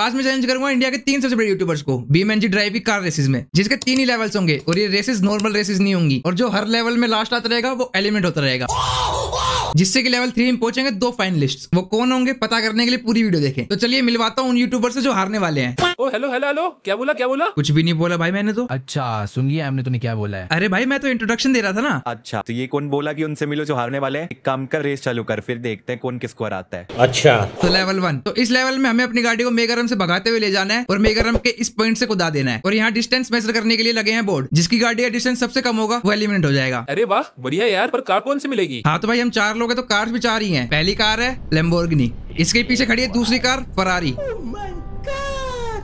आज मैं चैलेंज करूंगा इंडिया के तीन सबसे बड़े यूट्यूबर्स को बीम एनजी ड्राइव की कार रेसेस में जिसके तीन ही लेवल्स होंगे और ये रेसेस नॉर्मल रेसेस नहीं होंगी और जो हर लेवल में लास्ट आता रहेगा वो एलिमेंट होता रहेगा oh, जिससे कि लेवल थ्री में पहुंचेंगे दो फाइनलिस्ट वो कौन होंगे पता करने के लिए पूरी वीडियो देखें तो चलिए मिलवाता हूँ उन यूट्यूबर से जो हारने वाले हैं ओ हेलो हेलो हेलो क्या बोला क्या बोला कुछ भी नहीं बोला भाई मैंने तो अच्छा सुन लिया हमने तो नहीं क्या बोला है अरे भाई मैं तो इंट्रोडक्शन दे रहा था ना अच्छा तो ये कौन बोला की उनसे मिलो जो हारने वाले एक काम कर रेस चालू कर फिर देखते हैं कौन किस को हराता है अच्छा तो लेवल वन तो इस लेवल में हमें अपनी गाड़ी को मेगारम से भगाते हुए ले जाना है और मेगारम के इस पॉइंट से कुदा देना है और यहाँ डिस्टेंस मेजर करने के लिए लगे हैं बोर्ड जिसकी गाड़ी का डिस्टेंस सबसे कम होगा वो एलिमिनेट हो जाएगा अरे वाह बढ़िया यार पर कार कौन से मिलेगी हाँ तो भाई हम चार लोगे तो कार्स भी चार ही है पहली कार है लेम्बोर्गनी इसके पीछे खड़ी है दूसरी कार फरारी oh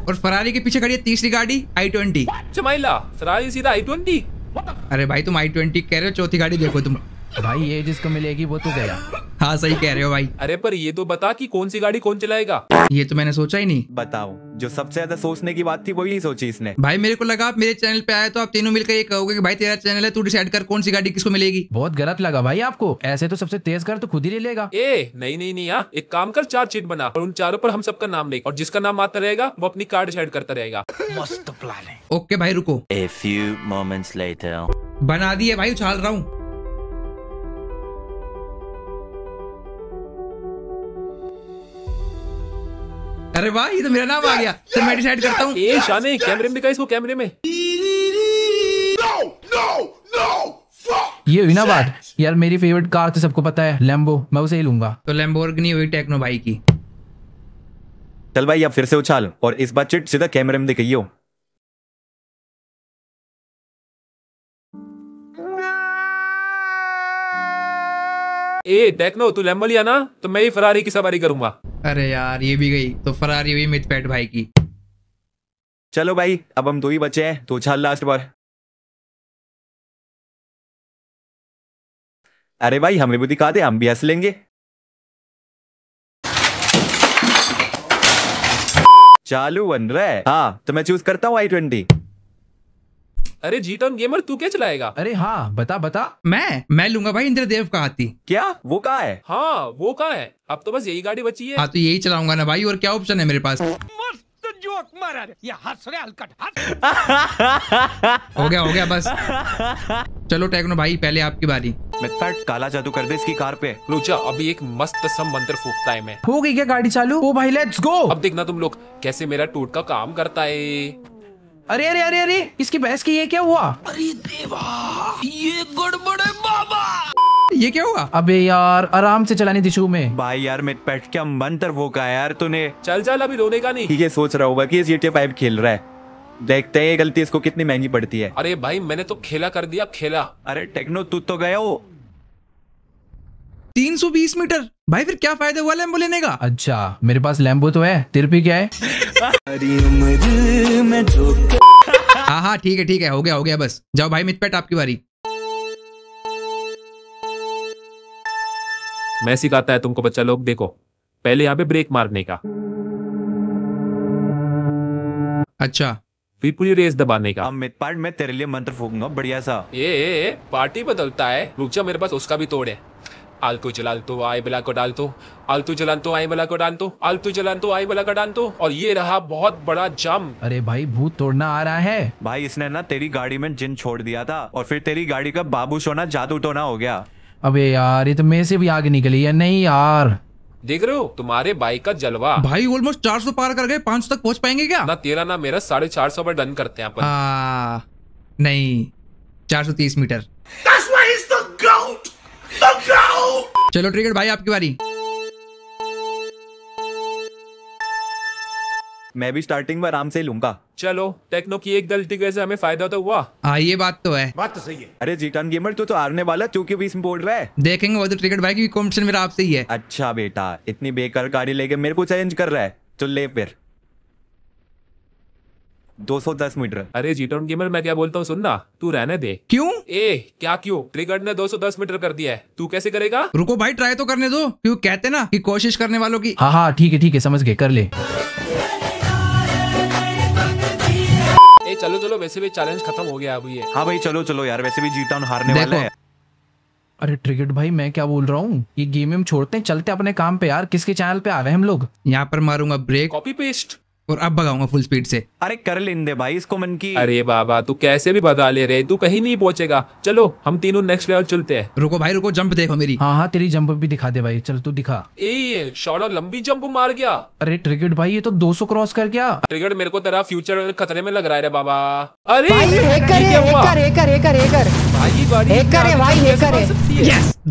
और फरारी के पीछे खड़ी है तीसरी गाड़ी आई ट्वेंटी फरारी सीधा आई ट्वेंटी अरे भाई तुम आई ट्वेंटी कह रहे हो चौथी गाड़ी देखो तुम भाई ये जिसको मिलेगी वो तो गया हाँ सही कह रहे हो भाई अरे पर ये तो बता कि कौन सी गाड़ी कौन चलाएगा ये तो मैंने सोचा ही नहीं बताओ जो सबसे ज्यादा सोचने की बात थी वो यही सोची इसने भाई मेरे को लगा आप मेरे चैनल पे आए तो आप तीनों मिलकर ये कहोगे कि भाई तेरा चैनल है तू डिसाइड कर कौन सी गाड़ी किसको मिलेगी बहुत गलत लगा भाई आपको ऐसे तो सबसे तेज कर तो खुद ही ले लेगा ए नहीं नहीं नहीं यार हाँ, एक काम कर चार चीट बना और उन चारों पर हम सबका नाम लिख और जिसका नाम आता रहेगा वो अपनी कार डिसाइड करता रहेगा मस्त प्लान है ओके भाई रुको ए फ्यू मोमेंट्स लेटर बना दिए है भाई उछाल रहा हूँ अरे वाह ये तो मेरा नाम आ गया तो मैं डिसाइड करता हूँ शाने कैमरे में इसको कैमरे में ये हुई ना बात यार मेरी फेवरेट कार तो सबको पता है लैम्बो मैं उसे ही लूंगा तो नहीं हुई टेक्नो भाई की चल भाई अब फिर से उछाल और इस बार चिट सीधा कैमरे में दिखाइयो ए टेक्नो तू लैम्बो लिया ना तो मैं ही फरारी की सवारी करूंगा अरे यार ये भी गई तो फरारी हुई मित पेट भाई की चलो भाई अब हम दो ही बचे हैं तो छाल लास्ट बार अरे भाई हमें भी दिखा दे हम भी हंस लेंगे चालू बन रहा है हाँ तो मैं चूज करता हूँ आई ट्वेंटी अरे जी टॉन गेमर तू क्या चलाएगा अरे हाँ बता बता मैं मैं लूंगा भाई इंद्रदेव का हाथी क्या वो कहा है हाँ वो कहा है अब तो बस यही गाड़ी बची है हाँ तो यही चलाऊंगा ना भाई और क्या ऑप्शन है मेरे पास जोक मारा ये हंस रहे हलकट हो गया हो गया बस चलो टेक्नो भाई पहले आपकी बारी मितपैट काला जादू कर दे इसकी कार पे रुचा अभी एक मस्त सम मंत्र फूकता है मैं हो गई क्या गाड़ी चालू ओ भाई लेट्स गो अब देखना तुम लोग कैसे मेरा टूट का काम करता है अरे अरे अरे अरे इसकी बहस की ये क्या हुआ अरे देवा ये गड़बड़ है बाबा ये क्या हुआ अबे यार आराम से चलाने दिशु में भाई यार मेरे पेट क्या मंत्र वो का यार तूने चल चल अभी रोने का नहीं ये सोच रहा होगा कि ये GTA 5 खेल रहा है देखते हैं ये गलती इसको कितनी महंगी पड़ती है अरे भाई मैंने तो खेला कर दिया खेला अरे टेक्नो तू तो गया हो 320 मीटर भाई फिर क्या फायदा हुआ लैम्बो लेने का अच्छा मेरे पास लैम्बो तो है तेरे पे क्या है हाँ हाँ ठीक है ठीक है हो गया हो गया बस जाओ भाई मितपेट आपकी बारी मैं सिखाता है तुमको बच्चा लोग देखो पहले यहाँ पे ब्रेक मारने का अच्छा फिर पूरी रेस दबाने का मित पार्ट में तेरे लिए मंत्र फूकूंगा बढ़िया सा ये पार्टी बदलता है रुक जा मेरे पास उसका भी तोड़ है आलतू जलाल तो आई बला को डाल तो आलतू जलाल तो आई बला को डाल तो आलतू जलाल तो आई बला को डाल तो और ये रहा बहुत बड़ा जम अरे भाई भूत तोड़ना आ रहा है भाई इसने ना तेरी गाड़ी में जिन छोड़ दिया था और फिर तेरी गाड़ी का बाबू सोना जादू टोना तो हो गया अबे यार ये तो मेरे से भी आगे निकली है नहीं यार देख रहे हो तुम्हारे बाइक का जलवा भाई ऑलमोस्ट चार सौ पार कर गए पाँच तक पहुंच पाएंगे क्या ना तेरा ना मेरा साढ़े चार सौ पर डन करते हैं अपन हाँ, नहीं चार सौ तीस मीटर चलो ट्रिकेट भाई आपकी बारी मैं भी स्टार्टिंग में आराम से लूंगा चलो टेक्नो की एक गलती कैसे हमें फायदा तो हुआ हाँ ये बात तो है बात तो सही है अरे जीटान गेमर तू तो, तो हारने वाला तू क्यों में बोल रहा है देखेंगे वो तो ट्रिकेट भाई की कॉम्पिटिशन मेरा आपसे ही है अच्छा बेटा इतनी बेकार गाड़ी लेके मेरे को चैलेंज कर रहा है तो ले फिर 210 मीटर अरे जीटोन गेमर मैं क्या बोलता हूँ सुनना तू रहने दे क्यों ए क्या क्यों ट्रिगर ने 210 मीटर कर दिया है तू कैसे करेगा रुको भाई ट्राई तो करने दो क्यों कहते ना कि कोशिश करने वालों की हाँ हाँ ठीक है ठीक है समझ गए कर ले ए, चलो चलो वैसे भी चैलेंज खत्म हो गया अब ये हाँ भाई चलो चलो यार वैसे भी जीटाउन हारने वाला है अरे ट्रिकेट भाई मैं क्या बोल रहा हूँ ये गेम हम छोड़ते हैं चलते अपने काम पे यार किसके चैनल पे आ रहे हैं हम लोग यहाँ पर मारूंगा ब्रेक कॉपी पेस्ट और अब भगाऊंगा फुल स्पीड से अरे कर लेने दे भाई इसको मन की अरे बाबा तू कैसे भी बता ले रहे तू कहीं नहीं पहुंचेगा चलो हम तीनों नेक्स्ट लेवल चलते हैं रुको भाई रुको जंप देखो मेरी हाँ हाँ तेरी जंप भी दिखा दे भाई चल तू दिखा ए शॉर्ट लंबी जंप मार गया अरे ट्रिकेट भाई ये तो सौ क्रॉस कर गया ट्रिकेट मेरे को तेरा फ्यूचर खतरे में लग रहा है बाबा अरे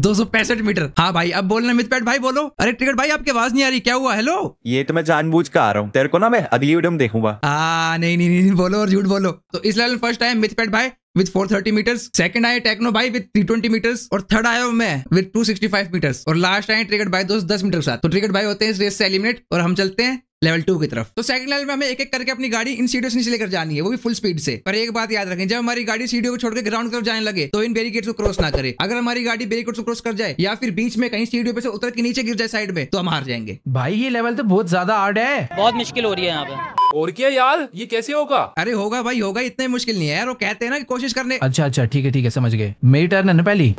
दो सौ पैंसठ मीटर हाँ भाई अब बोलना मित भाई बोलो अरे टिकट भाई आपकी आवाज नहीं आ रही क्या हुआ हेलो ये तो मैं जानबूझ कर आ रहा हूँ तेरे को ना मैं अगली वीडियो में देखूंगा हाँ नहीं नहीं नहीं बोलो और झूठ बोलो तो इस लेवल फर्स्ट आए मित भाई फोर 430 मीटर्स सेकंड आए टेक्नो भाई विद 320 मीटर्स और थर्ड आया मैं विद 265 मीटर्स और लास्ट आए ट्रिकेट भाई दोस्त 10 मीटर के साथ तो ट्रिकेट भाई होते हैं इस रेस से एलिमिनेट और हम चलते हैं लेवल टू की तरफ तो सेकंड लेवल में हमें एक एक करके अपनी गाड़ी इन सीडियो से नीचे लेकर जानी है वो भी फुल स्पीड से पर एक बात याद रखें जब हमारी गाड़ी सीडियो को छोड़कर ग्राउंड तरफ जाने लगे तो इन बैरिकेड को क्रॉस ना करे अगर हमारी गाड़ी बैरिकेड को क्रॉस कर जाए या फिर बीच में कहीं सीडियो पे से उतर के नीचे गिर जाए साइड में तो हम हार जाएंगे भाई ये लेवल तो बहुत ज्यादा हार्ड है बहुत मुश्किल हो रही है यहाँ पे और क्या यार ये कैसे होगा अरे होगा भाई होगा इतने मुश्किल नहीं है यार वो कहते हैं ना कि कोशिश करने अच्छा अच्छा ठीक है ठीक है समझ गए मेरी टर्न है ना पहली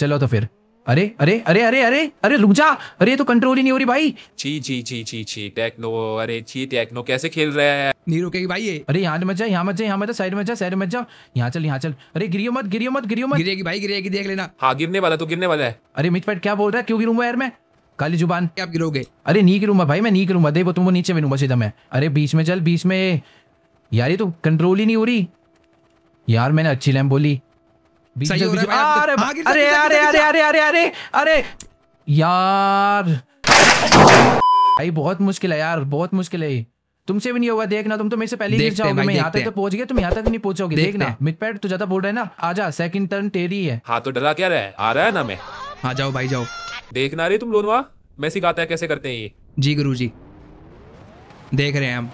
चलो तो फिर अरे अरे अरे अरे अरे अरे रुक जा अरे तो कंट्रोल ही नहीं हो रही भाई छी छी छी छी छी टेक्नो अरे छी टेक्नो कैसे खेल रहा है नहीं रुकेगी भाई ये अरे यहाँ मत जा यहाँ मत जा यहाँ मत जा साइड मत जा साइड मत जा यहाँ चल यहाँ चल अरे गिरियो मत गिरियो मत गिरियो मत गिरेगी भाई गिरेगी देख लेना हाँ गिरने वाला तो गिरने वाला है अरे पैट क्या बोल रहा है क्यों गिरूंगा यार मैं काली जुबान क्या आप गिरोगे अरे नहीं गिरूंगा भाई मैं नहीं गिरूंगा देखो तुम वो नीचे मिलूंगा सीधा मैं अरे बीच में चल बीच में यार ये तो कंट्रोल ही नहीं हो रही यार मैंने अच्छी लैम बोली अरे अरे अरे अरे अरे अरे अरे यार भाई बहुत मुश्किल है यार बहुत मुश्किल है तुमसे भी नहीं होगा देखना तुम तो मेरे से पहले गिर जाओगे मैं यहाँ तक तो पहुंच गया तुम यहाँ तक नहीं पहुंचोगे देखना मिड पैड तू तो ज्यादा बोल रहे है ना आजा सेकंड टर्न तेरी है हाँ तो डरा क्या रहा है आ रहा है ना मैं हाँ जाओ भाई जाओ देखना रे तुम लोनवा मैं सिखाता है कैसे करते हैं ये जी गुरु जी देख रहे हैं हम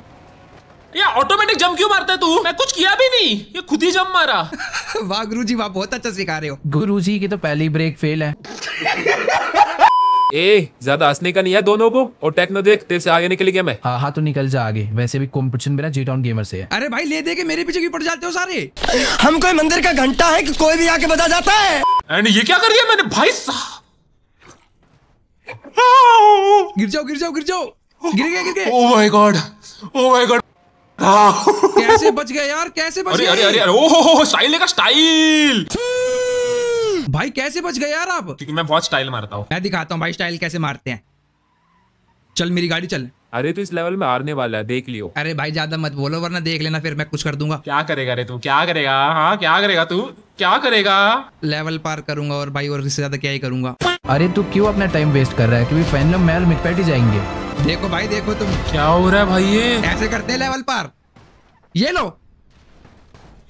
ये ऑटोमेटिक जम क्यों मारता है तू मैं कुछ किया भी नहीं ये खुद ही जम मारा वाह गुरु जी वाह बहुत अच्छा सिखा रहे हो गुरु जी की तो पहली ब्रेक फेल है ए ज्यादा हंसने का नहीं है दोनों को और टेक्नो देख तेरे से आगे निकल गया मैं हाँ हाँ तो निकल जा आगे वैसे भी कॉम्पिटिशन मेरा जी टाउन गेमर से है अरे भाई ले दे के मेरे पीछे क्यों पड़ जाते हो सारे हम कोई मंदिर का घंटा है कि कोई भी आके बजा जाता है एंड ये क्या कर दिया मैंने भाई साहब गिर जाओ गिर जाओ गिर जाओ गिर गया गिर गया oh my god oh my god हाँ। कैसे बच गया यार कैसे बच अरे, गया अरे अरे अरे ओहो स्टाइल का स्टाइल भाई कैसे बच गए यार आप क्योंकि मैं बहुत स्टाइल मारता हूँ मैं दिखाता हूँ भाई स्टाइल कैसे मारते हैं चल मेरी गाड़ी चल अरे तो इस लेवल में हारने वाला है देख लियो अरे भाई ज्यादा मत बोलो वरना देख लेना फिर मैं कुछ कर दूंगा क्या करेगा रे तू क्या करेगा हाँ क्या करेगा तू क्या करेगा लेवल पार करूंगा और भाई और इससे ज्यादा क्या ही करूंगा अरे तू क्यों अपना टाइम वेस्ट कर रहा है क्योंकि फाइनल मैल मिट पैट ही जाएंगे देखो भाई देखो तुम क्या हो रहा है भाई ये ऐसे करते लेवल पार ये लो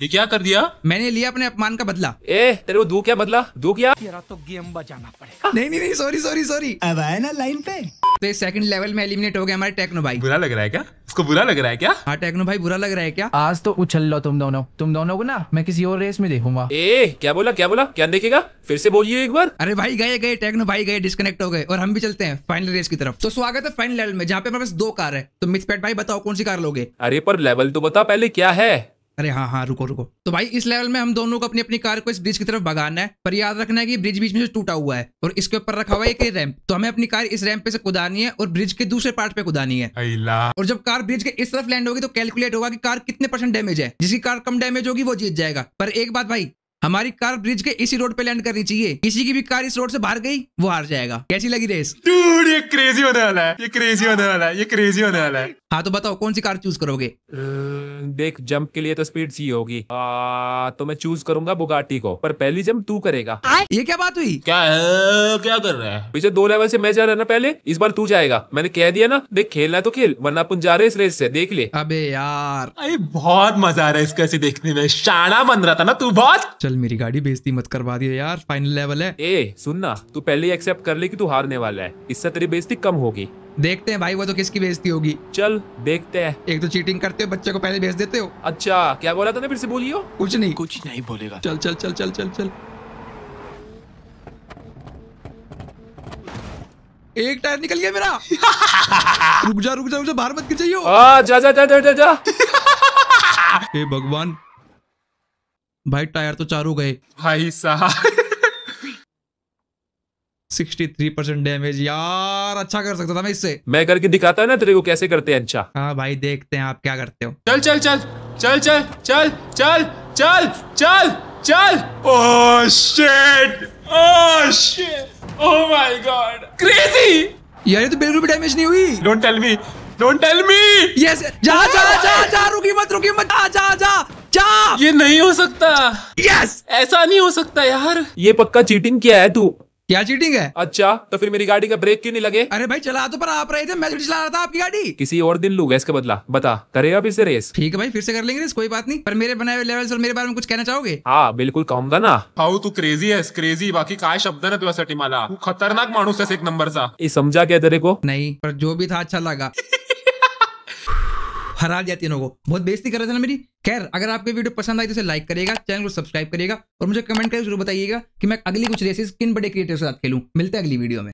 ये क्या कर दिया मैंने लिया अपने अपमान का बदला ए तेरे को दू क्या बदला दू क्या तेरा तो गेम बजाना पड़ेगा नहीं नहीं नहीं सॉरी सॉरी सॉरी अब आया ना लाइन पे तो ये सेकंड लेवल में एलिमिनेट हो गए हमारे टेक्नो भाई बुरा लग रहा है क्या उसको बुरा लग रहा है क्या हाँ टेक्नो भाई बुरा लग रहा है क्या आज तो उछल लो तुम दोनों तुम दोनों को ना मैं किसी और रेस में देखूंगा ए क्या बोला क्या बोला क्या देखेगा फिर से बोलिए एक बार अरे भाई गए गए टेक्नो भाई गए डिस्कनेक्ट हो गए और हम भी चलते हैं फाइनल रेस की तरफ तो स्वागत है फाइनल लेवल में जहाँ पे हमारे पास दो कार है तो मिथपेट भाई बताओ कौन सी कार लोगे अरे पर लेवल तो बता पहले क्या है अरे हाँ हाँ रुको रुको तो भाई इस लेवल में हम दोनों को अपनी अपनी कार को इस ब्रिज की तरफ भगाना है पर याद रखना है कि ब्रिज बीच में से टूटा हुआ है और इसके ऊपर रखा हुआ है एक रैंप तो हमें अपनी कार इस रैंप पे से कुदानी है और ब्रिज के दूसरे पार्ट पे कुदानी है और जब कार ब्रिज के इस तरफ लैंड होगी तो कैलकुलेट होगा की कार कितने परसेंट डैमेज है जिसकी कार कम डैमेज होगी वो जीत जाएगा पर एक बात भाई हमारी कार ब्रिज के इसी रोड पे लैंड करनी चाहिए किसी की भी कार इस रोड से बाहर गई वो हार जाएगा कैसी लगी रेस ये क्रेजी होने वाला है ये क्रेजी होने वाला है ये क्रेजी होने वाला है हाँ तो बताओ कौन सी कार चूज करोगे देख जंप के लिए तो स्पीड सी होगी आ, तो मैं चूज करूंगा बुगाटी को पर पहली जंप तू करेगा ये क्या बात हुई क्या है क्या कर रहा है पीछे दो लेवल से मैं जा रहा ना पहले इस बार तू जाएगा मैंने कह दिया ना देख खेलना है तो खेल वरना अपन जा रहे इस रेस से देख ले अबे यार अरे बहुत मजा आ रहा है इसके ऐसे देखने में शाना बन रहा था ना तू बहुत चल मेरी गाड़ी बेजती मत करवा दी यार फाइनल लेवल है ए सुनना तू पहले एक्सेप्ट कर ले की तू हारने वाला है इससे तेरी बेजती कम होगी देखते हैं भाई वो तो किसकी बेइज्जती होगी चल देखते हैं एक तो चीटिंग करते हो बच्चे को पहले भेज देते हो अच्छा क्या बोला था फिर से बोलियो कुछ नहीं कुछ नहीं बोलेगा चल चल चल चल चल चल एक टायर निकल गया मेरा रुक जा रुक जा मुझे बाहर मत गिर जा जा जा जा जा जा हे भगवान भाई टायर तो चारों गए भाई साहब 63% डैमेज यार अच्छा कर सकता था मैं इससे मैं करके दिखाता ना तेरे को कैसे करते हैं अच्छा हाँ भाई देखते हैं आप क्या करते हो चल चल चल चल चल चल चल चल चल चल oh shit oh shit oh my god crazy यार ये तो बिल्कुल भी डैमेज नहीं हुई don't tell me don't tell me yes जा जा जा जा रुकी मत रुकी मत जा जा जा जा ये नहीं हो सकता यस yes! ऐसा नहीं हो सकता यार ये पक्का चीटिंग किया है तू क्या चीटिंग है अच्छा तो फिर मेरी गाड़ी का ब्रेक क्यों नहीं लगे अरे भाई चला तो पर आप रहे थे मैं चला रहा था आपकी गाड़ी किसी और दिन लूगा इसके बदला बता करेगा फिर से रेस ठीक है भाई फिर से कर लेंगे रेस कोई बात नहीं पर मेरे बनाए हुए लेवल्स और मेरे बारे में कुछ कहना चाहोगे हाँ बिल्कुल कहूंगा ना हाउ तू क्रेजी है क्रेजी बाकी का शब्द ना तू खतरनाक मानूस है एक नंबर हे समझा क्या तेरे को नहीं पर जो भी था अच्छा लगा हरा दिया तीनों को बहुत बेस्ती कर रहे थे ना मेरी खैर अगर आपको वीडियो पसंद आई तो इसे लाइक करेगा चैनल को सब्सक्राइब करेगा और मुझे कमेंट करके जरूर बताइएगा कि मैं अगली कुछ रेसेस किन बड़े क्रिएटर के साथ खेलूँ मिलते हैं अगली वीडियो में